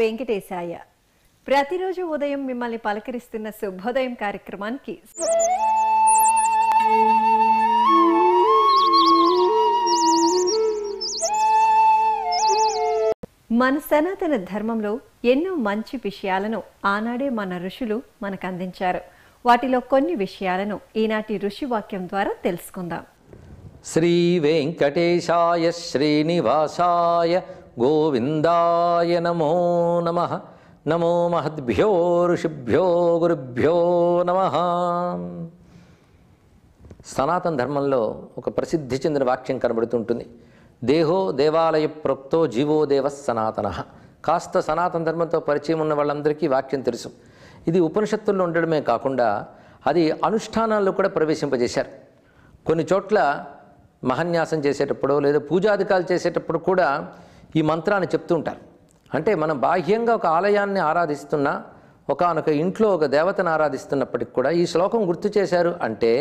వెంకటేశాయ ప్రతిరోజు ఉదయం మిమ్మల్ని పలకరిస్తున్న శుభోదయం కార్యక్రమానికి మన సనాతన ధర్మంలో ఎన్నో మంచి విషయాలను ఆనాడే మన ఋషులు మనకు అందించారు వాటిలో కొన్ని విషయాలను ఈనాటి ఋషి వాక్యం ద్వారా తెలుసుకుందాం శ్రీ వెంకటేశాయ శ్రీనివాసాయ గోవిందాయ నమో నమ నమో మహద్భ్యో ఋషిభ్యో గురుభ్యో నమ సనాతన ధర్మంలో ఒక ప్రసిద్ధి చెందిన వాక్యం కనబడుతుంటుంది దేహో దేవాలయ ప్రోక్తో జీవో దేవ సనాతన కాస్త సనాతన ధర్మంతో పరిచయం ఉన్న వాళ్ళందరికీ వాక్యం తెలుసు ఇది ఉపనిషత్తుల్లో ఉండడమే కాకుండా అది అనుష్ఠానాల్లో కూడా ప్రవేశింపజేశారు కొన్ని చోట్ల మహన్యాసం చేసేటప్పుడు లేదా పూజాధికారులు చేసేటప్పుడు కూడా ఈ మంత్రాన్ని చెప్తుంటారు అంటే మనం బాహ్యంగా ఒక ఆలయాన్ని ఆరాధిస్తున్న ఒకనొక ఇంట్లో ఒక దేవతను ఆరాధిస్తున్నప్పటికి కూడా ఈ శ్లోకం గుర్తు చేశారు అంటే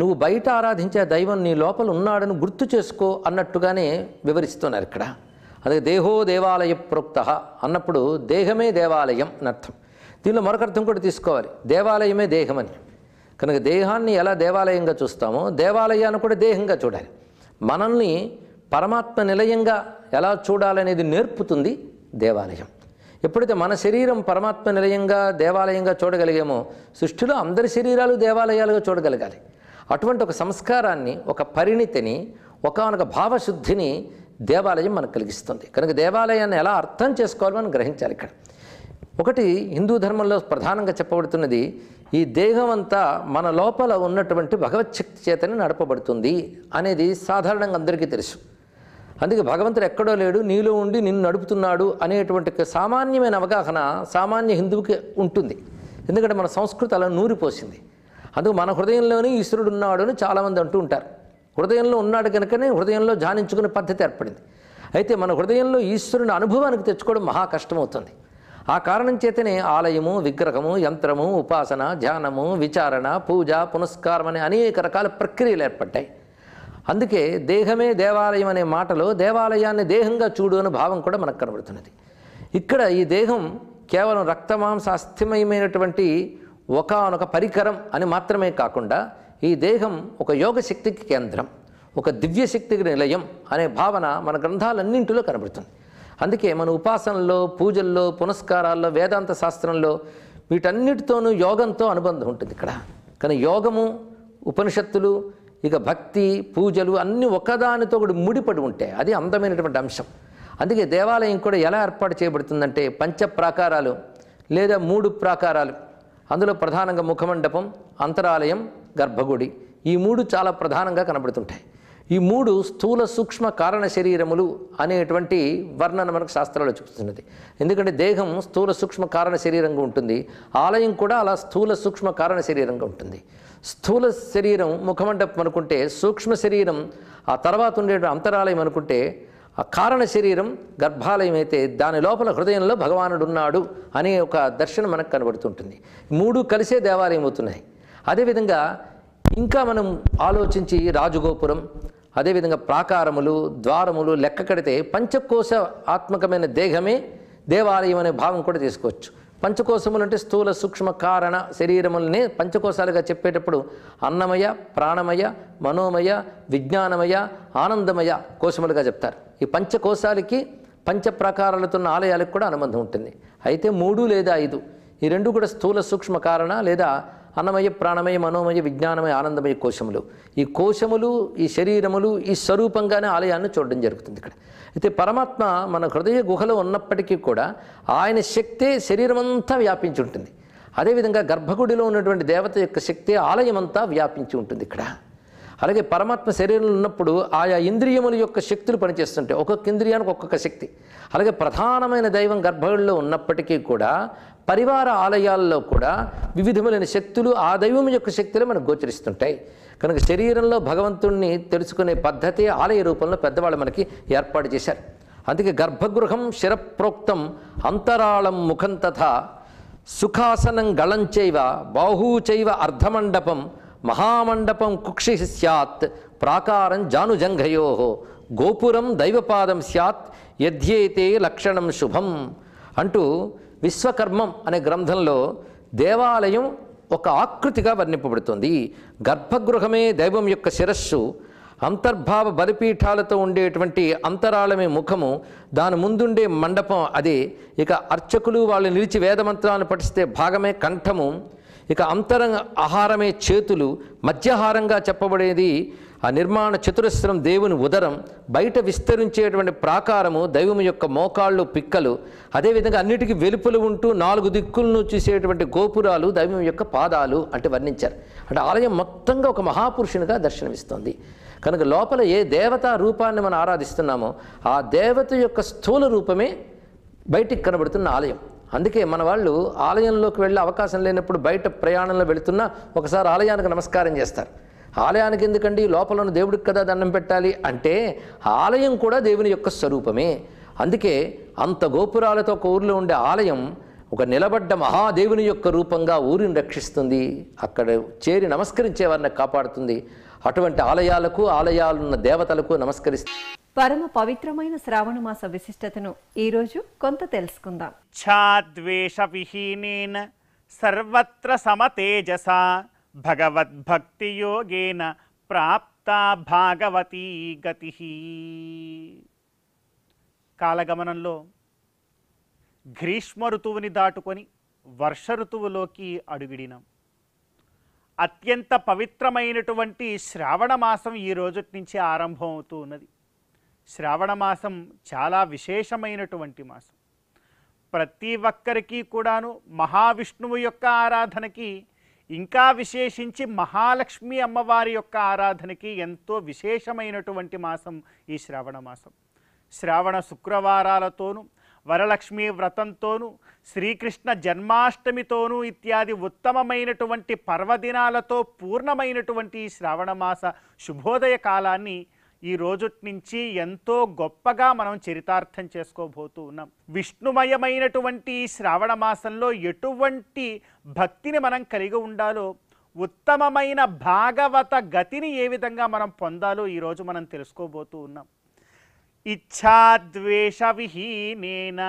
నువ్వు బయట ఆరాధించే దైవం నీ లోపల ఉన్నాడని గుర్తు చేసుకో అన్నట్టుగానే వివరిస్తున్నారు ఇక్కడ అదే దేహో దేవాలయ ప్రోక్త అన్నప్పుడు దేహమే దేవాలయం అని అర్థం దీనిలో మరొక అర్థం కూడా తీసుకోవాలి దేవాలయమే దేహమని కనుక దేహాన్ని ఎలా దేవాలయంగా చూస్తామో దేవాలయాన్ని కూడా దేహంగా చూడాలి మనల్ని పరమాత్మ నిలయంగా ఎలా చూడాలనేది నేర్పుతుంది దేవాలయం ఎప్పుడైతే మన శరీరం పరమాత్మ నిలయంగా దేవాలయంగా చూడగలిగామో సృష్టిలో అందరి శరీరాలు దేవాలయాలుగా చూడగలగాలి అటువంటి ఒక సంస్కారాన్ని ఒక పరిణితిని ఒకనొక భావశుద్ధిని దేవాలయం మనకు కలిగిస్తుంది కనుక దేవాలయాన్ని ఎలా అర్థం చేసుకోవాలి మనం గ్రహించాలి ఇక్కడ ఒకటి హిందూ ధర్మంలో ప్రధానంగా చెప్పబడుతున్నది ఈ దేహం అంతా మన లోపల ఉన్నటువంటి భగవత్ శక్తి చేతనే నడపబడుతుంది అనేది సాధారణంగా అందరికీ తెలుసు అందుకే భగవంతుడు ఎక్కడో లేడు నీలో ఉండి నిన్ను నడుపుతున్నాడు అనేటువంటి సామాన్యమైన అవగాహన సామాన్య హిందువుకి ఉంటుంది ఎందుకంటే మన సంస్కృతి అలా నూరిపోసింది అందుకు మన హృదయంలోనే ఈశ్వరుడు ఉన్నాడు అని చాలామంది అంటూ ఉంటారు హృదయంలో ఉన్నాడు కనుకనే హృదయంలో ధ్యానించుకునే పద్ధతి ఏర్పడింది అయితే మన హృదయంలో ఈశ్వరుని అనుభవానికి తెచ్చుకోవడం మహా కష్టమవుతుంది ఆ కారణం చేతనే ఆలయము విగ్రహము యంత్రము ఉపాసన ధ్యానము విచారణ పూజ పునస్కారం అనే అనేక రకాల ప్రక్రియలు ఏర్పడ్డాయి అందుకే దేహమే దేవాలయం అనే మాటలో దేవాలయాన్ని దేహంగా చూడు అనే భావం కూడా మనకు కనబడుతున్నది ఇక్కడ ఈ దేహం కేవలం రక్తమాంస అస్థిమయమైనటువంటి ఒకనొక పరికరం అని మాత్రమే కాకుండా ఈ దేహం ఒక యోగ శక్తికి కేంద్రం ఒక దివ్య శక్తికి నిలయం అనే భావన మన గ్రంథాలన్నింటిలో కనబడుతుంది అందుకే మన ఉపాసనలో పూజల్లో పునస్కారాల్లో వేదాంత శాస్త్రంలో వీటన్నిటితోనూ యోగంతో అనుబంధం ఉంటుంది ఇక్కడ కానీ యోగము ఉపనిషత్తులు ఇక భక్తి పూజలు అన్నీ ఒకదానితో ఒకటి ముడిపడి ఉంటాయి అది అందమైనటువంటి అంశం అందుకే దేవాలయం కూడా ఎలా ఏర్పాటు చేయబడుతుందంటే పంచ ప్రాకారాలు లేదా మూడు ప్రాకారాలు అందులో ప్రధానంగా ముఖమండపం అంతరాలయం గర్భగుడి ఈ మూడు చాలా ప్రధానంగా కనబడుతుంటాయి ఈ మూడు స్థూల సూక్ష్మ కారణ శరీరములు అనేటువంటి వర్ణన మనకు శాస్త్రాల్లో చూపుతున్నది ఎందుకంటే దేహం స్థూల సూక్ష్మ కారణ శరీరంగా ఉంటుంది ఆలయం కూడా అలా స్థూల సూక్ష్మ కారణ శరీరంగా ఉంటుంది స్థూల శరీరం ముఖమండపం అనుకుంటే సూక్ష్మ శరీరం ఆ తర్వాత ఉండే అంతరాలయం అనుకుంటే ఆ కారణ శరీరం గర్భాలయం అయితే దాని లోపల హృదయంలో భగవానుడు ఉన్నాడు అనే ఒక దర్శనం మనకు కనబడుతుంటుంది మూడు కలిసే దేవాలయం అవుతున్నాయి అదేవిధంగా ఇంకా మనం ఆలోచించి రాజగోపురం అదేవిధంగా ప్రాకారములు ద్వారములు లెక్క కడితే పంచకోశ ఆత్మకమైన దేహమే దేవాలయం అనే భావం కూడా తీసుకోవచ్చు పంచకోశములు అంటే స్థూల సూక్ష్మ కారణ శరీరములని పంచకోశాలుగా చెప్పేటప్పుడు అన్నమయ ప్రాణమయ మనోమయ విజ్ఞానమయ ఆనందమయ కోశములుగా చెప్తారు ఈ పంచకోశాలకి పంచ ప్రకారాలతో ఉన్న ఆలయాలకు కూడా అనుబంధం ఉంటుంది అయితే మూడు లేదా ఐదు ఈ రెండు కూడా స్థూల సూక్ష్మ కారణ లేదా అన్నమయ ప్రాణమయ మనోమయ విజ్ఞానమయ ఆనందమయ కోశములు ఈ కోశములు ఈ శరీరములు ఈ స్వరూపంగానే ఆలయాన్ని చూడడం జరుగుతుంది ఇక్కడ అయితే పరమాత్మ మన హృదయ గుహలో ఉన్నప్పటికీ కూడా ఆయన శక్తే శరీరమంతా వ్యాపించి ఉంటుంది అదేవిధంగా గర్భగుడిలో ఉన్నటువంటి దేవత యొక్క శక్తి ఆలయమంతా వ్యాపించి ఉంటుంది ఇక్కడ అలాగే పరమాత్మ శరీరంలో ఉన్నప్పుడు ఆయా ఇంద్రియముల యొక్క శక్తులు పనిచేస్తుంటాయి ఒక్కొక్క ఇంద్రియానికి ఒక్కొక్క శక్తి అలాగే ప్రధానమైన దైవం గర్భగుడిలో ఉన్నప్పటికీ కూడా పరివార ఆలయాల్లో కూడా వివిధములైన శక్తులు ఆ దైవం యొక్క శక్తులు మనకు గోచరిస్తుంటాయి కనుక శరీరంలో భగవంతుణ్ణి తెలుసుకునే పద్ధతి ఆలయ రూపంలో పెద్దవాళ్ళు మనకి ఏర్పాటు చేశారు అందుకే గర్భగృహం శిరప్రోక్తం అంతరాళం ముఖం తథా సుఖాసనం గళంచైవ బాహూచైవ అర్ధమండపం మహామండపం కుక్షి సత్ ప్రాకారం జానుజంఘయో గోపురం దైవపాదం సత్ యధ్యేతే లక్షణం శుభం అంటూ విశ్వకర్మం అనే గ్రంథంలో దేవాలయం ఒక ఆకృతిగా వర్ణింపబడుతుంది గర్భగృహమే దైవం యొక్క శిరస్సు అంతర్భావ బలిపీఠాలతో ఉండేటువంటి అంతరాళమే ముఖము దాని ముందుండే మండపం అదే ఇక అర్చకులు వాళ్ళు నిలిచి వేదమంత్రాలను పఠిస్తే భాగమే కంఠము ఇక అంతరంగ ఆహారమే చేతులు మధ్యాహారంగా చెప్పబడేది ఆ నిర్మాణ చతురస్రం దేవుని ఉదరం బయట విస్తరించేటువంటి ప్రాకారము దైవము యొక్క మోకాళ్ళు పిక్కలు అదేవిధంగా అన్నిటికీ వెలుపులు ఉంటూ నాలుగు దిక్కులను చూసేటువంటి గోపురాలు దైవం యొక్క పాదాలు అంటే వర్ణించారు అంటే ఆలయం మొత్తంగా ఒక మహాపురుషునిగా దర్శనమిస్తుంది కనుక లోపల ఏ దేవతా రూపాన్ని మనం ఆరాధిస్తున్నామో ఆ దేవత యొక్క స్థూల రూపమే బయటికి కనబడుతున్న ఆలయం అందుకే మన వాళ్ళు ఆలయంలోకి వెళ్ళే అవకాశం లేనప్పుడు బయట ప్రయాణంలో వెళుతున్నా ఒకసారి ఆలయానికి నమస్కారం చేస్తారు ఆలయానికి ఎందుకండి లోపలను దేవుడికి కదా దండం పెట్టాలి అంటే ఆలయం కూడా దేవుని యొక్క స్వరూపమే అందుకే అంత గోపురాలతో ఒక ఊరిలో ఉండే ఆలయం ఒక నిలబడ్డ మహాదేవుని యొక్క రూపంగా ఊరిని రక్షిస్తుంది అక్కడ చేరి నమస్కరించే వారిని కాపాడుతుంది అటువంటి ఆలయాలకు ఆలయాలున్న దేవతలకు నమస్కరిస్తుంది పరమ పవిత్రమైన శ్రావణ మాస విశిష్టతను ఈరోజు కొంత తెలుసుకుందాం ఛాద్వేష సర్వత్ర సమతేజస భగవద్భక్తియోగేన ప్రాప్తా భాగవతీ గతి కాలగమనంలో గ్రీష్మ ఋతువుని దాటుకొని వర్ష ఋతువులోకి అడుగుడినాం అత్యంత పవిత్రమైనటువంటి శ్రావణ మాసం ఈ రోజుటి నుంచి ఆరంభం అవుతూ ఉన్నది శ్రావణ మాసం చాలా విశేషమైనటువంటి మాసం ప్రతి ఒక్కరికి కూడాను మహావిష్ణువు యొక్క ఆరాధనకి ఇంకా విశేషించి మహాలక్ష్మి అమ్మవారి యొక్క ఆరాధనకి ఎంతో విశేషమైనటువంటి మాసం ఈ శ్రావణ మాసం శ్రావణ శుక్రవారాలతోనూ వరలక్ష్మి వ్రతంతోనూ శ్రీకృష్ణ జన్మాష్టమితోనూ ఇత్యాది ఉత్తమమైనటువంటి పర్వదినాలతో పూర్ణమైనటువంటి ఈ శ్రావణమాస శుభోదయ కాలాన్ని ఈ రోజుటి నుంచి ఎంతో గొప్పగా మనం చరితార్థం చేసుకోబోతూ ఉన్నాం విష్ణుమయమైనటువంటి శ్రావణ మాసంలో ఎటువంటి భక్తిని మనం కలిగి ఉండాలో ఉత్తమమైన భాగవత గతిని ఏ విధంగా మనం పొందాలో ఈరోజు మనం తెలుసుకోబోతూ ఉన్నాం ఇచ్చాద్వేష విహీనేన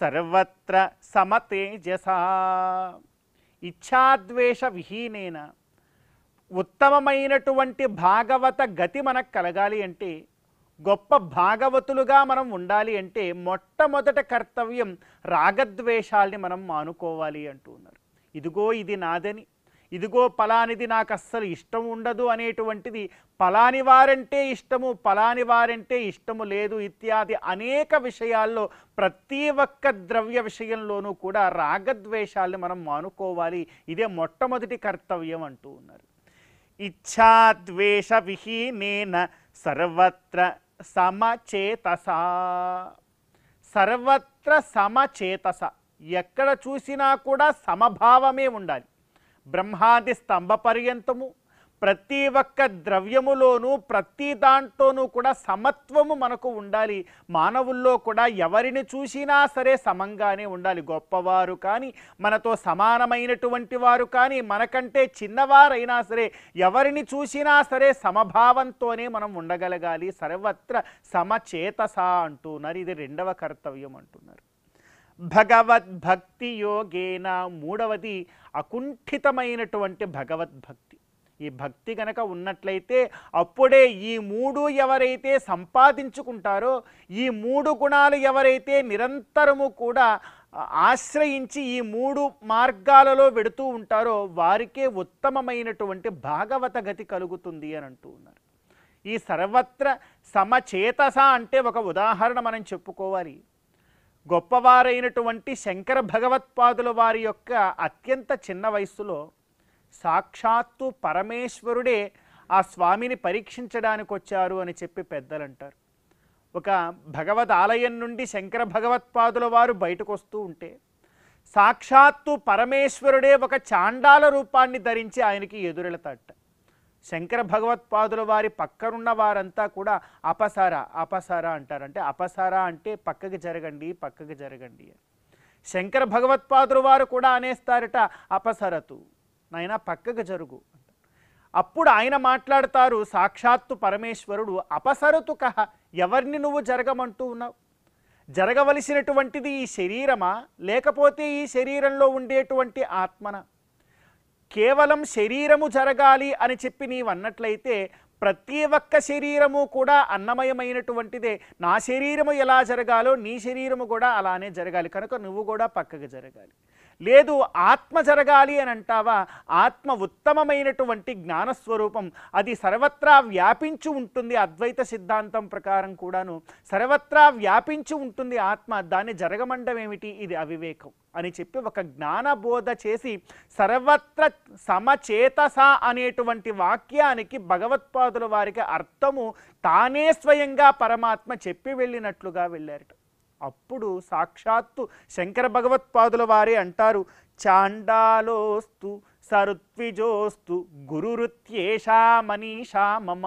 సర్వత్ర సమతేజస ఇచ్చాద్వేష విహీనేన ఉత్తమమైనటువంటి భాగవత గతి మనకు కలగాలి అంటే గొప్ప భాగవతులుగా మనం ఉండాలి అంటే మొట్టమొదట కర్తవ్యం రాగద్వేషాల్ని మనం మానుకోవాలి అంటూ ఉన్నారు ఇదిగో ఇది నాదని ఇదిగో పలానిది నాకు అస్సలు ఇష్టం ఉండదు అనేటువంటిది పలాని వారంటే ఇష్టము పలాని వారంటే ఇష్టము లేదు ఇత్యాది అనేక విషయాల్లో ప్రతి ఒక్క ద్రవ్య విషయంలోనూ కూడా రాగద్వేషాల్ని మనం మానుకోవాలి ఇదే మొట్టమొదటి కర్తవ్యం అంటూ ఉన్నారు ఇచ్ఛాద్వేషవిహీనేన సర్వత్ర సమచేతస సర్వత్ర సమచేతస ఎక్కడ చూసినా కూడా సమభావమే ఉండాలి బ్రహ్మాది స్తంభ పర్యంతము ప్రతి ఒక్క ద్రవ్యములోనూ ప్రతి దాంట్లోనూ కూడా సమత్వము మనకు ఉండాలి మానవుల్లో కూడా ఎవరిని చూసినా సరే సమంగానే ఉండాలి గొప్పవారు కానీ మనతో సమానమైనటువంటి వారు కానీ మనకంటే చిన్నవారైనా సరే ఎవరిని చూసినా సరే సమభావంతోనే మనం ఉండగలగాలి సర్వత్ర సమచేతస అంటున్నారు ఇది రెండవ కర్తవ్యం అంటున్నారు భగవద్భక్తి యోగేన మూడవది అకుంఠితమైనటువంటి భగవద్భక్తి ఈ భక్తి గనక ఉన్నట్లయితే అప్పుడే ఈ మూడు ఎవరైతే సంపాదించుకుంటారో ఈ మూడు గుణాలు ఎవరైతే నిరంతరము కూడా ఆశ్రయించి ఈ మూడు మార్గాలలో వెడుతూ ఉంటారో వారికే ఉత్తమమైనటువంటి భాగవత గతి కలుగుతుంది అని అంటూ ఉన్నారు ఈ సర్వత్ర సమచేతస అంటే ఒక ఉదాహరణ మనం చెప్పుకోవాలి గొప్పవారైనటువంటి శంకర భగవత్పాదుల వారి యొక్క అత్యంత చిన్న వయస్సులో సాక్షాత్తు పరమేశ్వరుడే ఆ స్వామిని పరీక్షించడానికి వచ్చారు అని చెప్పి పెద్దలు అంటారు ఒక భగవద్ ఆలయం నుండి శంకర భగవత్పాదుల వారు బయటకు వస్తూ ఉంటే సాక్షాత్తు పరమేశ్వరుడే ఒక చాండాల రూపాన్ని ధరించి ఆయనకి ఎదురెళతాట శంకర భగవత్పాదుల వారి పక్కనున్న వారంతా కూడా అపసార అపసార అంటారంటే అపసార అంటే పక్కకి జరగండి పక్కకి జరగండి శంకర భగవత్పాదుల వారు కూడా అనేస్తారట అపసరతు నాయన పక్కకు జరుగు అప్పుడు ఆయన మాట్లాడతారు సాక్షాత్తు పరమేశ్వరుడు అపసరుతు కహ ఎవరిని నువ్వు జరగమంటూ ఉన్నావు జరగవలసినటువంటిది ఈ శరీరమా లేకపోతే ఈ శరీరంలో ఉండేటువంటి ఆత్మన కేవలం శరీరము జరగాలి అని చెప్పి నీవన్నట్లయితే ప్రతి ఒక్క శరీరము కూడా అన్నమయమైనటువంటిదే నా శరీరము ఎలా జరగాలో నీ శరీరము కూడా అలానే జరగాలి కనుక నువ్వు కూడా పక్కకు జరగాలి లేదు ఆత్మ జరగాలి అని అంటావా ఆత్మ ఉత్తమమైనటువంటి జ్ఞానస్వరూపం అది సర్వత్రా వ్యాపించి ఉంటుంది అద్వైత సిద్ధాంతం ప్రకారం కూడాను సర్వత్రా వ్యాపించి ఉంటుంది ఆత్మ దాన్ని జరగమండం ఏమిటి ఇది అవివేకం అని చెప్పి ఒక జ్ఞానబోధ చేసి సర్వత్ర సమచేతస అనేటువంటి వాక్యానికి భగవత్పాదుల వారికి అర్థము తానే స్వయంగా పరమాత్మ చెప్పి వెళ్ళినట్లుగా వెళ్ళారట అప్పుడు సాక్షాత్తు శంకర భగవత్పాదుల వారే అంటారు చాండాలోస్తు సరుత్విజోస్తు గురువృత్యేషా మనీషా మమ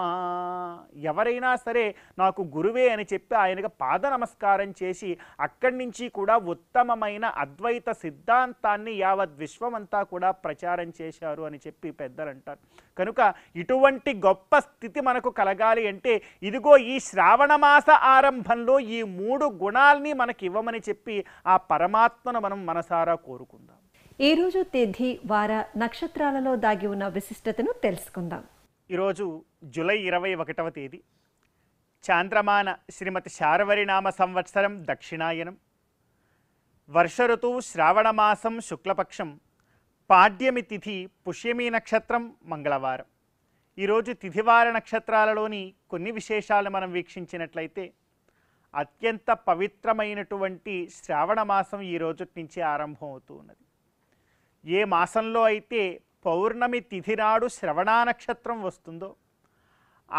ఎవరైనా సరే నాకు గురువే అని చెప్పి ఆయనకు పాద నమస్కారం చేసి అక్కడి నుంచి కూడా ఉత్తమమైన అద్వైత సిద్ధాంతాన్ని యావత్ విశ్వమంతా కూడా ప్రచారం చేశారు అని చెప్పి పెద్దలు అంటారు కనుక ఇటువంటి గొప్ప స్థితి మనకు కలగాలి అంటే ఇదిగో ఈ శ్రావణమాస ఆరంభంలో ఈ మూడు గుణాల్ని మనకి ఇవ్వమని చెప్పి ఆ పరమాత్మను మనం మనసారా కోరుకుందాం ఈరోజు తేదీ వార నక్షత్రాలలో దాగి ఉన్న విశిష్టతను తెలుసుకుందాం ఈరోజు జూలై ఇరవై ఒకటవ తేదీ చాంద్రమాన శ్రీమతి శార్వరినామ సంవత్సరం దక్షిణాయనం వర్ష ఋతువు శ్రావణమాసం శుక్లపక్షం పాడ్యమి తిథి పుష్యమి నక్షత్రం మంగళవారం ఈరోజు తిథివార నక్షత్రాలలోని కొన్ని విశేషాలు మనం వీక్షించినట్లయితే అత్యంత పవిత్రమైనటువంటి శ్రావణ మాసం ఈ రోజు నుంచి ఆరంభం అవుతూ ఉన్నది ఏ మాసంలో అయితే పౌర్ణమి తిథి నాడు శ్రవణ నక్షత్రం వస్తుందో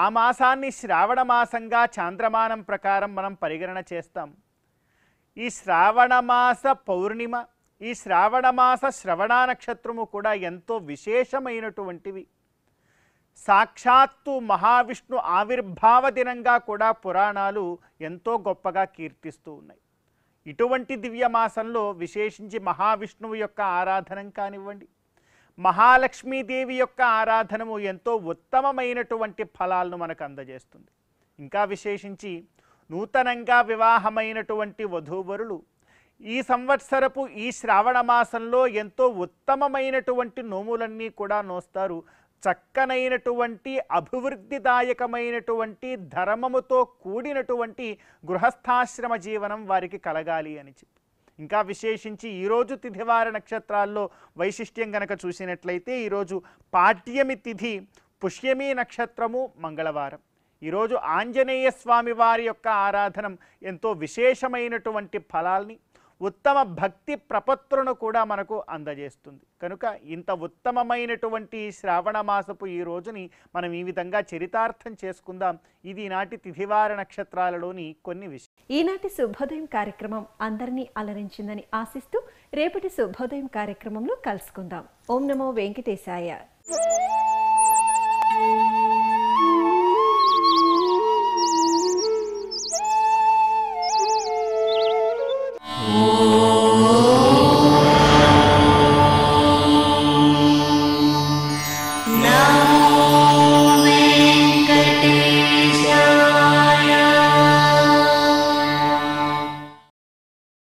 ఆ మాసాన్ని శ్రావణ మాసంగా చాంద్రమానం ప్రకారం మనం పరిగణన చేస్తాం ఈ శ్రావణ మాస పౌర్ణిమ ఈ శ్రావణ మాస శ్రవణ నక్షత్రము కూడా ఎంతో విశేషమైనటువంటివి సాక్షాత్తు మహావిష్ణు ఆవిర్భావ దినంగా కూడా పురాణాలు ఎంతో గొప్పగా కీర్తిస్తూ ఉన్నాయి ఇటువంటి దివ్యమాసంలో విశేషించి మహావిష్ణువు యొక్క ఆరాధనం కానివ్వండి మహాలక్ష్మీదేవి యొక్క ఆరాధనము ఎంతో ఉత్తమమైనటువంటి ఫలాలను మనకు అందజేస్తుంది ఇంకా విశేషించి నూతనంగా వివాహమైనటువంటి వధూవరులు ఈ సంవత్సరపు ఈ శ్రావణ మాసంలో ఎంతో ఉత్తమమైనటువంటి నోములన్నీ కూడా నోస్తారు చక్కనైనటువంటి అభివృద్ధిదాయకమైనటువంటి ధర్మముతో కూడినటువంటి గృహస్థాశ్రమ జీవనం వారికి కలగాలి అని చెప్పి ఇంకా విశేషించి ఈరోజు తిథివార నక్షత్రాల్లో వైశిష్ట్యం గనక చూసినట్లయితే ఈరోజు పాఠ్యమి తిథి పుష్యమి నక్షత్రము మంగళవారం ఈరోజు ఆంజనేయ స్వామి వారి యొక్క ఆరాధనం ఎంతో విశేషమైనటువంటి ఫలాల్ని ఉత్తమ భక్తి ప్రపత్రును కూడా మనకు అందజేస్తుంది కనుక ఇంత ఉత్తమమైనటువంటి శ్రావణ మాసపు ఈ రోజుని మనం ఈ విధంగా చరితార్థం చేసుకుందాం ఇది నాటి తిథివార నక్షత్రాలలోని కొన్ని విషయం ఈనాటి శుభోదయం కార్యక్రమం అందరినీ అలరించిందని ఆశిస్తూ రేపటి శుభోదయం కార్యక్రమంలో కలుసుకుందాం ఓం నమో వెంకటేశాయ Oh.